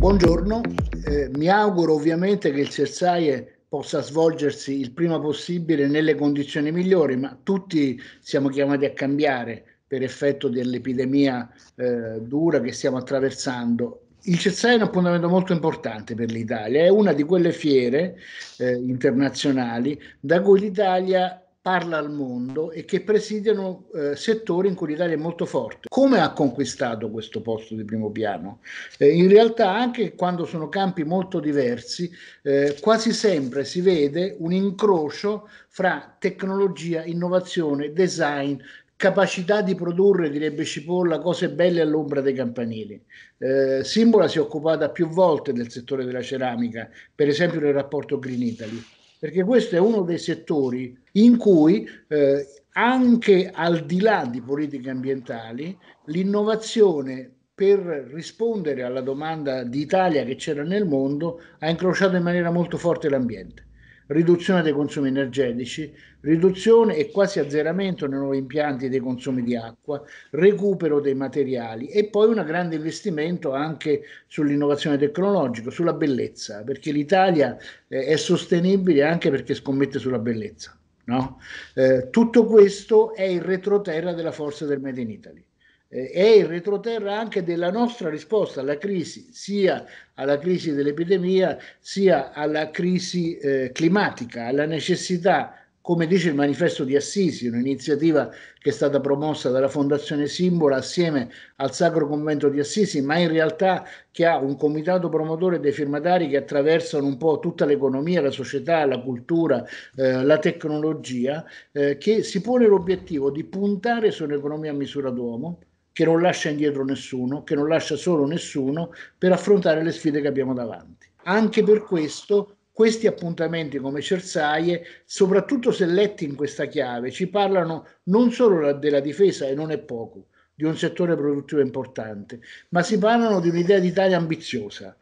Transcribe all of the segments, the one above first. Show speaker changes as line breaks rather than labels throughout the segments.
Buongiorno, eh, mi auguro ovviamente che il Sersaie possa svolgersi il prima possibile nelle condizioni migliori, ma tutti siamo chiamati a cambiare per effetto dell'epidemia eh, dura che stiamo attraversando. Il CESAI è un appuntamento molto importante per l'Italia, è una di quelle fiere eh, internazionali da cui l'Italia parla al mondo e che presidiano eh, settori in cui l'Italia è molto forte. Come ha conquistato questo posto di primo piano? Eh, in realtà anche quando sono campi molto diversi, eh, quasi sempre si vede un incrocio fra tecnologia, innovazione, design, capacità di produrre, direbbe Cipolla, cose belle all'ombra dei campanili. Eh, Simbola si è occupata più volte del settore della ceramica, per esempio nel rapporto Green Italy perché questo è uno dei settori in cui eh, anche al di là di politiche ambientali l'innovazione per rispondere alla domanda d'Italia che c'era nel mondo ha incrociato in maniera molto forte l'ambiente riduzione dei consumi energetici, riduzione e quasi azzeramento nei nuovi impianti dei consumi di acqua, recupero dei materiali e poi un grande investimento anche sull'innovazione tecnologica, sulla bellezza, perché l'Italia eh, è sostenibile anche perché scommette sulla bellezza. No? Eh, tutto questo è il retroterra della forza del Made in Italy. Eh, è il retroterra anche della nostra risposta alla crisi, sia alla crisi dell'epidemia, sia alla crisi eh, climatica, alla necessità come dice il manifesto di Assisi, un'iniziativa che è stata promossa dalla Fondazione Simbola assieme al Sacro Convento di Assisi, ma in realtà che ha un comitato promotore dei firmatari che attraversano un po' tutta l'economia, la società, la cultura, eh, la tecnologia, eh, che si pone l'obiettivo di puntare su un'economia a misura d'uomo, che non lascia indietro nessuno, che non lascia solo nessuno per affrontare le sfide che abbiamo davanti. Anche per questo questi appuntamenti come Cersaie, soprattutto se letti in questa chiave, ci parlano non solo della difesa e non è poco, di un settore produttivo importante, ma si parlano di un'idea d'Italia ambiziosa,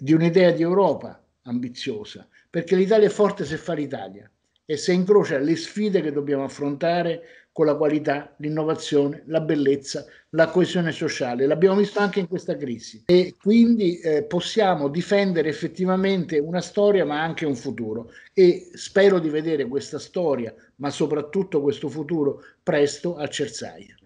di un'idea di Europa ambiziosa, perché l'Italia è forte se fa l'Italia e se incrocia le sfide che dobbiamo affrontare con la qualità, l'innovazione, la bellezza, la coesione sociale. L'abbiamo visto anche in questa crisi e quindi eh, possiamo difendere effettivamente una storia ma anche un futuro e spero di vedere questa storia ma soprattutto questo futuro presto a Cerzaia.